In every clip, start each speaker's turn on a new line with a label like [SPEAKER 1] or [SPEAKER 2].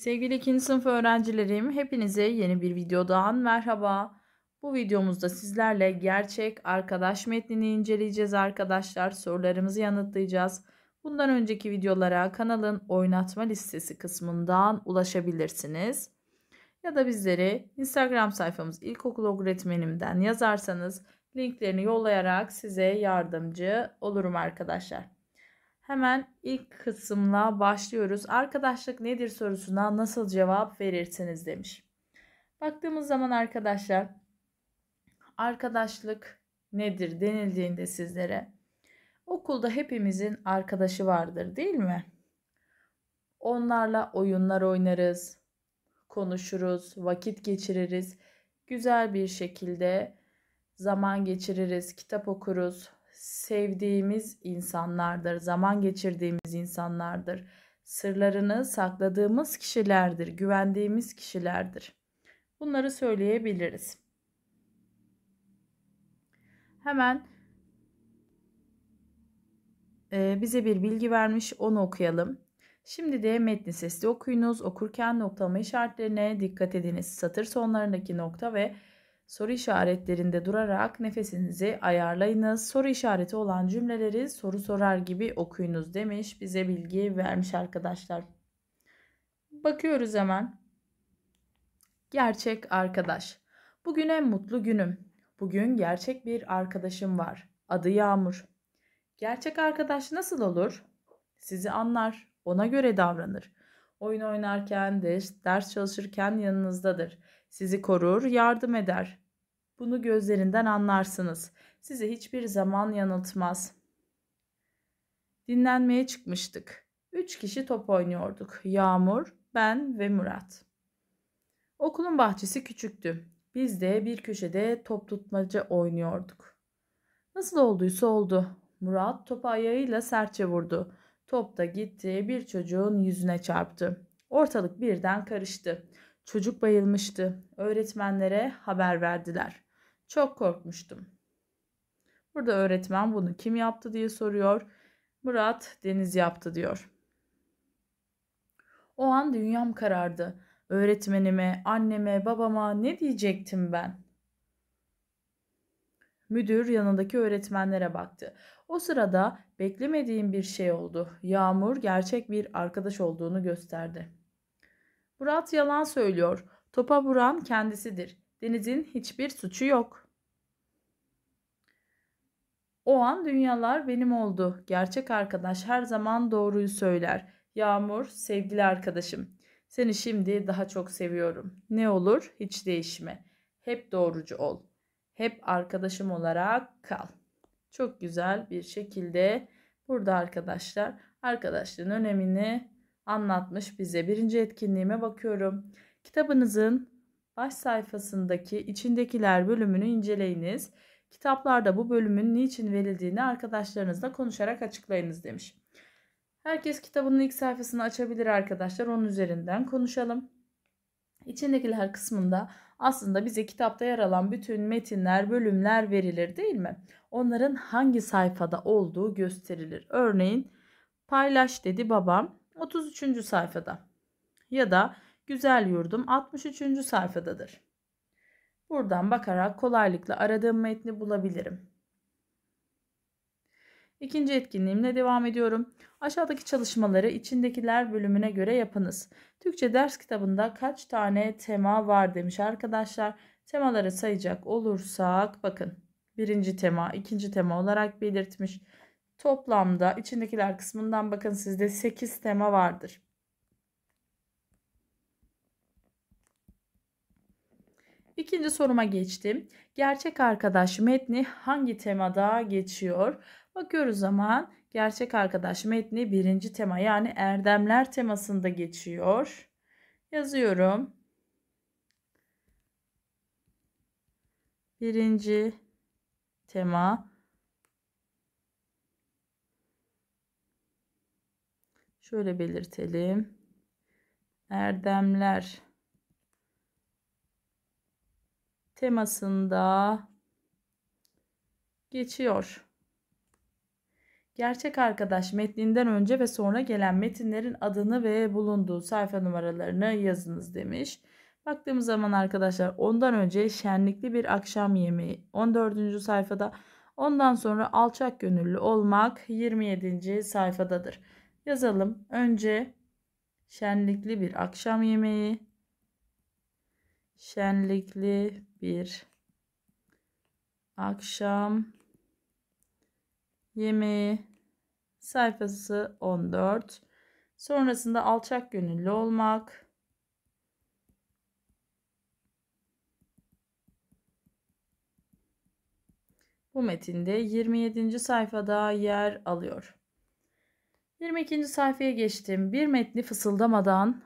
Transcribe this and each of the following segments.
[SPEAKER 1] Sevgili 2. sınıf öğrencilerim, hepinize yeni bir videodan merhaba. Bu videomuzda sizlerle gerçek arkadaş metnini inceleyeceğiz arkadaşlar. Sorularımızı yanıtlayacağız. Bundan önceki videolara kanalın oynatma listesi kısmından ulaşabilirsiniz. Ya da bizleri Instagram sayfamız ilkokul öğretmenimden yazarsanız linklerini yollayarak size yardımcı olurum arkadaşlar. Hemen ilk kısımla başlıyoruz. Arkadaşlık nedir sorusuna nasıl cevap verirsiniz demiş. Baktığımız zaman arkadaşlar arkadaşlık nedir denildiğinde sizlere okulda hepimizin arkadaşı vardır değil mi? Onlarla oyunlar oynarız, konuşuruz, vakit geçiririz, güzel bir şekilde zaman geçiririz, kitap okuruz, sevdiğimiz insanlardır, zaman geçirdiğimiz insanlardır. Sırlarını sakladığımız kişilerdir, güvendiğimiz kişilerdir. Bunları söyleyebiliriz. Hemen e, bize bir bilgi vermiş onu okuyalım. Şimdi de metni sesli okuyunuz. Okurken noktalama işaretlerine dikkat ediniz. Satır sonlarındaki nokta ve soru işaretlerinde durarak nefesinizi ayarlayınız. Soru işareti olan cümleleri soru sorar gibi okuyunuz demiş. Bize bilgi vermiş arkadaşlar. Bakıyoruz hemen. Gerçek arkadaş. Bugün en mutlu günüm. Bugün gerçek bir arkadaşım var. Adı Yağmur. Gerçek arkadaş nasıl olur? Sizi anlar, ona göre davranır. Oyun oynarken, de ders çalışırken yanınızdadır. Sizi korur, yardım eder. Bunu gözlerinden anlarsınız. Sizi hiçbir zaman yanıltmaz. Dinlenmeye çıkmıştık. Üç kişi top oynuyorduk. Yağmur, ben ve Murat. Okulun bahçesi küçüktü. Biz de bir köşede top tutmaca oynuyorduk. Nasıl olduysa oldu. Murat topu ayağıyla sertçe vurdu. Top da gitti bir çocuğun yüzüne çarptı. Ortalık birden karıştı. Çocuk bayılmıştı. Öğretmenlere haber verdiler. Çok korkmuştum. Burada öğretmen bunu kim yaptı diye soruyor. Murat Deniz yaptı diyor. O an dünyam karardı. Öğretmenime, anneme, babama ne diyecektim ben? Müdür yanındaki öğretmenlere baktı. O sırada beklemediğim bir şey oldu. Yağmur gerçek bir arkadaş olduğunu gösterdi. Murat yalan söylüyor. Topa vuran kendisidir. Deniz'in hiçbir suçu yok. O an dünyalar benim oldu. Gerçek arkadaş her zaman doğruyu söyler. Yağmur, sevgili arkadaşım. Seni şimdi daha çok seviyorum. Ne olur hiç değişme. Hep doğrucu ol hep arkadaşım olarak kal. Çok güzel bir şekilde burada arkadaşlar arkadaşlığın önemini anlatmış bize. Birinci etkinliğime bakıyorum. Kitabınızın baş sayfasındaki içindekiler bölümünü inceleyiniz. Kitaplarda bu bölümün niçin verildiğini arkadaşlarınızla konuşarak açıklayınız demiş. Herkes kitabının ilk sayfasını açabilir arkadaşlar. Onun üzerinden konuşalım. İçindekiler kısmında aslında bize kitapta yer alan bütün metinler, bölümler verilir değil mi? Onların hangi sayfada olduğu gösterilir. Örneğin paylaş dedi babam 33. sayfada ya da güzel yurdum 63. sayfadadır. Buradan bakarak kolaylıkla aradığım metni bulabilirim. İkinci etkinliğimle devam ediyorum. Aşağıdaki çalışmaları içindekiler bölümüne göre yapınız. Türkçe ders kitabında kaç tane tema var demiş arkadaşlar. Temaları sayacak olursak bakın. Birinci tema, ikinci tema olarak belirtmiş. Toplamda içindekiler kısmından bakın sizde 8 tema vardır. İkinci soruma geçtim. Gerçek arkadaş metni hangi temada geçiyor? Bakıyoruz zaman gerçek arkadaş metni birinci tema yani erdemler temasında geçiyor. Yazıyorum. Birinci tema. Şöyle belirtelim. Erdemler temasında geçiyor. Gerçek arkadaş metninden önce ve sonra gelen metinlerin adını ve bulunduğu sayfa numaralarını yazınız demiş. Baktığımız zaman arkadaşlar ondan önce şenlikli bir akşam yemeği 14. sayfada ondan sonra alçak gönüllü olmak 27. sayfadadır. Yazalım önce şenlikli bir akşam yemeği şenlikli bir akşam yemeği sayfası 14. Sonrasında alçak gönüllü olmak. Bu metinde 27. sayfada yer alıyor. 22. sayfaya geçtim. Bir metni fısıldamadan,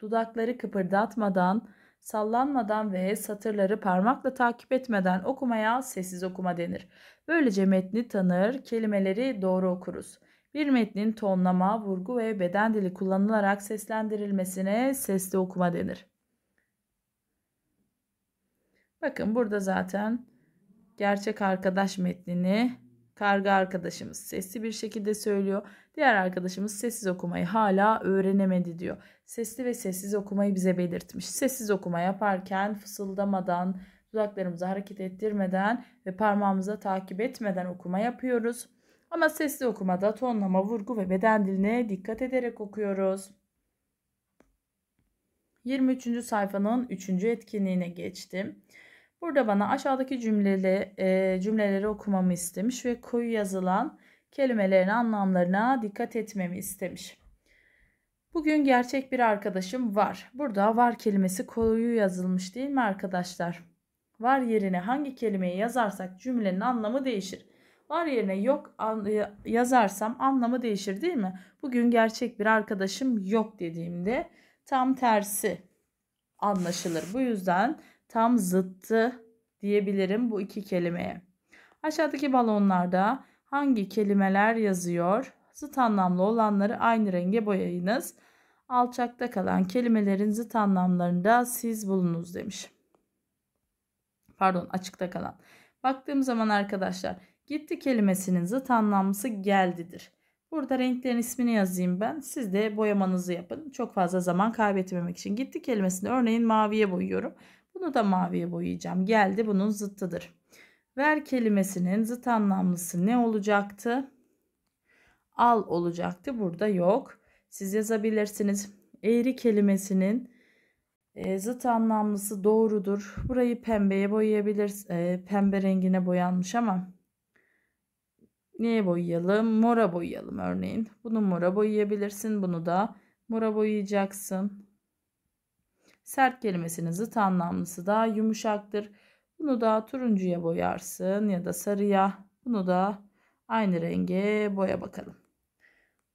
[SPEAKER 1] dudakları kıpırdatmadan, sallanmadan ve satırları parmakla takip etmeden okumaya sessiz okuma denir. Böylece metni tanır, kelimeleri doğru okuruz. Bir metnin tonlama, vurgu ve beden dili kullanılarak seslendirilmesine sesli okuma denir. Bakın burada zaten gerçek arkadaş metnini karga arkadaşımız sesli bir şekilde söylüyor. Diğer arkadaşımız sessiz okumayı hala öğrenemedi diyor. Sesli ve sessiz okumayı bize belirtmiş. Sessiz okuma yaparken fısıldamadan, dudaklarımızı hareket ettirmeden ve parmağımıza takip etmeden okuma yapıyoruz. Ama sesli okumada tonlama, vurgu ve beden diline dikkat ederek okuyoruz. 23. sayfanın 3. etkinliğine geçtim. Burada bana aşağıdaki cümleli, e, cümleleri okumamı istemiş ve koyu yazılan kelimelerin anlamlarına dikkat etmemi istemiş. Bugün gerçek bir arkadaşım var. Burada var kelimesi koyu yazılmış değil mi arkadaşlar? Var yerine hangi kelimeyi yazarsak cümlenin anlamı değişir. Var yerine yok e, yazarsam anlamı değişir değil mi? Bugün gerçek bir arkadaşım yok dediğimde tam tersi anlaşılır. Bu yüzden tam zıttı diyebilirim bu iki kelimeye. Aşağıdaki balonlarda hangi kelimeler yazıyor? Zıt anlamlı olanları aynı renge boyayınız. Alçakta kalan kelimelerin zıt anlamlarında siz bulunuz demiş. Pardon açıkta kalan. Baktığım zaman arkadaşlar gitti kelimesinin zıt anlamlısı geldidir. Burada renklerin ismini yazayım ben. Siz de boyamanızı yapın. Çok fazla zaman kaybetmemek için. Gitti kelimesini örneğin maviye boyuyorum. Bunu da maviye boyayacağım. Geldi bunun zıttıdır. Ver kelimesinin zıt anlamlısı ne olacaktı? Al olacaktı. Burada yok. Siz yazabilirsiniz. Eğri kelimesinin e, zıt anlamlısı doğrudur. Burayı pembeye boyayabilir. E, pembe rengine boyanmış ama neye boyayalım? Mora boyayalım örneğin. Bunu mora boyayabilirsin. Bunu da mora boyayacaksın. Sert kelimesinin zıt anlamlısı daha yumuşaktır. Bunu da turuncuya boyarsın ya da sarıya. Bunu da aynı renge boya bakalım.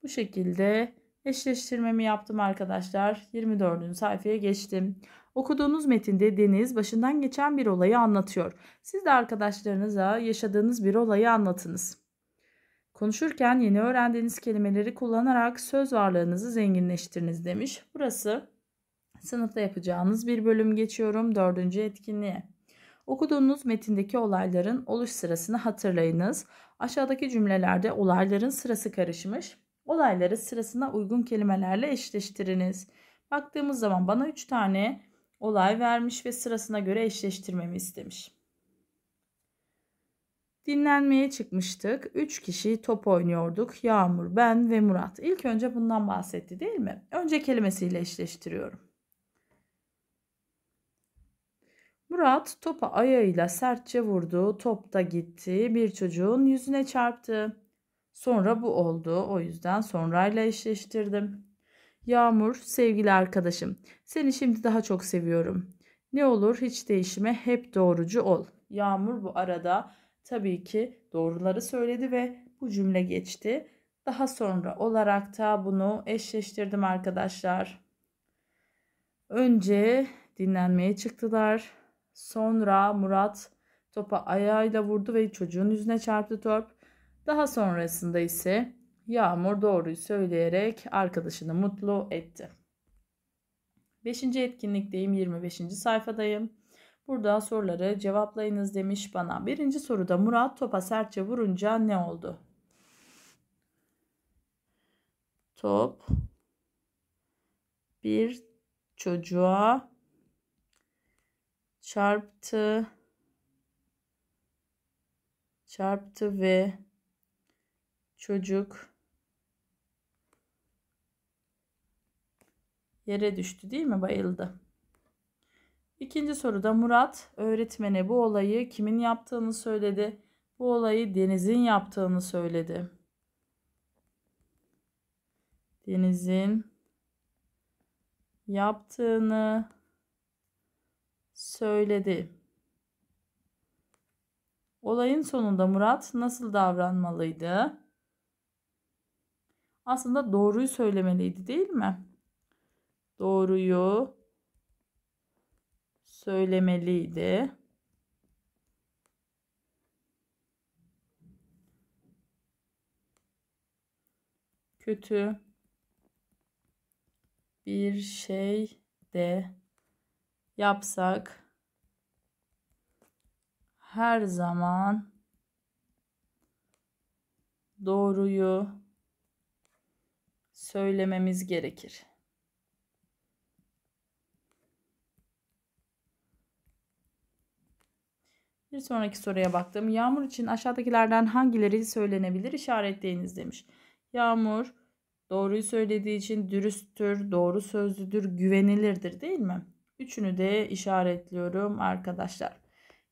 [SPEAKER 1] Bu şekilde eşleştirmemi yaptım arkadaşlar. 24. sayfaya geçtim. Okuduğunuz metinde Deniz başından geçen bir olayı anlatıyor. Siz de arkadaşlarınıza yaşadığınız bir olayı anlatınız. Konuşurken yeni öğrendiğiniz kelimeleri kullanarak söz varlığınızı zenginleştiriniz demiş. Burası sınıfta yapacağınız bir bölüm geçiyorum. Dördüncü etkinliğe. Okuduğunuz metindeki olayların oluş sırasını hatırlayınız. Aşağıdaki cümlelerde olayların sırası karışmış. Olayları sırasına uygun kelimelerle eşleştiriniz. Baktığımız zaman bana 3 tane olay vermiş ve sırasına göre eşleştirmemi istemiş. Dinlenmeye çıkmıştık. 3 kişi top oynuyorduk. Yağmur, ben ve Murat. İlk önce bundan bahsetti değil mi? Önce kelimesiyle eşleştiriyorum. Murat topa ayağıyla sertçe vurdu. Top da gitti. Bir çocuğun yüzüne çarptı. Sonra bu oldu. O yüzden sonrayla eşleştirdim. Yağmur, sevgili arkadaşım. Seni şimdi daha çok seviyorum. Ne olur hiç değişime hep doğrucu ol. Yağmur bu arada tabii ki doğruları söyledi ve bu cümle geçti. Daha sonra olarak da bunu eşleştirdim arkadaşlar. Önce dinlenmeye çıktılar. Sonra Murat topa ayağıyla vurdu ve çocuğun yüzüne çarptı top. Daha sonrasında ise Yağmur doğruyu söyleyerek arkadaşını mutlu etti. 5. etkinlikteyim 25. sayfadayım. Burada soruları cevaplayınız demiş bana. Birinci soruda Murat topa sertçe vurunca ne oldu? Top bir çocuğa çarptı çarptı ve çocuk yere düştü değil mi? Bayıldı. İkinci soruda Murat öğretmene bu olayı kimin yaptığını söyledi. Bu olayı Deniz'in yaptığını söyledi. Deniz'in yaptığını söyledi. Olayın sonunda Murat nasıl davranmalıydı? Aslında doğruyu söylemeliydi değil mi? Doğruyu söylemeliydi. Kötü bir şey de yapsak her zaman doğruyu söylememiz gerekir. Bir sonraki soruya baktım. Yağmur için aşağıdakilerden hangileri söylenebilir işaretleyiniz demiş. Yağmur doğruyu söylediği için dürüsttür, doğru sözlüdür, güvenilirdir değil mi? Üçünü de işaretliyorum arkadaşlar.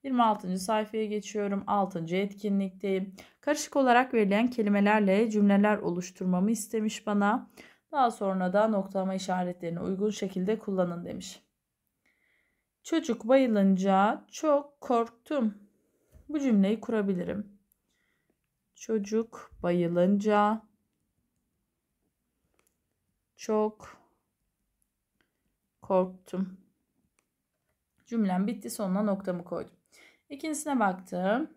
[SPEAKER 1] 26. sayfaya geçiyorum. 6. etkinlikteyim. Karışık olarak verilen kelimelerle cümleler oluşturmamı istemiş bana. Daha sonra da noktalama işaretlerini uygun şekilde kullanın demiş. Çocuk bayılınca çok korktum. Bu cümleyi kurabilirim. Çocuk bayılınca çok korktum. Cümlem bitti. Sonuna noktamı koydum. İkincisine baktım.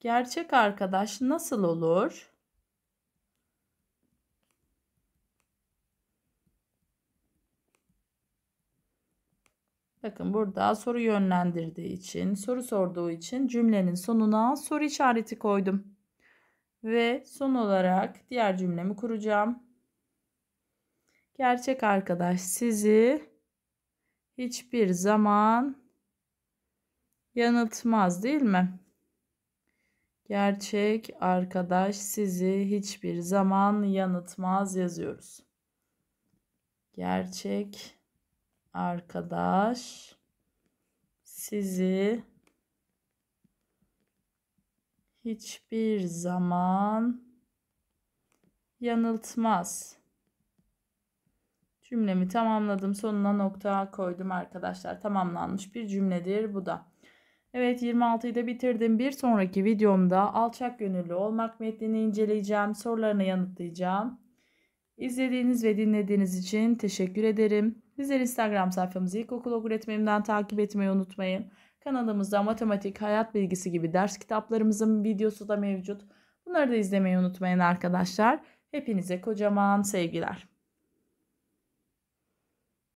[SPEAKER 1] Gerçek arkadaş nasıl olur? Bakın burada soru yönlendirdiği için, soru sorduğu için cümlenin sonuna soru işareti koydum. Ve son olarak diğer cümlemi kuracağım. Gerçek arkadaş sizi hiçbir zaman yanıltmaz değil mi? Gerçek arkadaş sizi hiçbir zaman yanıltmaz yazıyoruz. Gerçek arkadaş sizi hiçbir zaman yanıltmaz. Cümlemi tamamladım. Sonuna nokta koydum arkadaşlar. Tamamlanmış bir cümledir bu da. Evet 26'yı da bitirdim. Bir sonraki videomda alçak gönüllü olmak metnini inceleyeceğim. Sorularını yanıtlayacağım. İzlediğiniz ve dinlediğiniz için teşekkür ederim. Bizler Instagram sayfamızı ilkokul okur etmemden takip etmeyi unutmayın. Kanalımızda matematik, hayat bilgisi gibi ders kitaplarımızın videosu da mevcut. Bunları da izlemeyi unutmayın arkadaşlar. Hepinize kocaman sevgiler.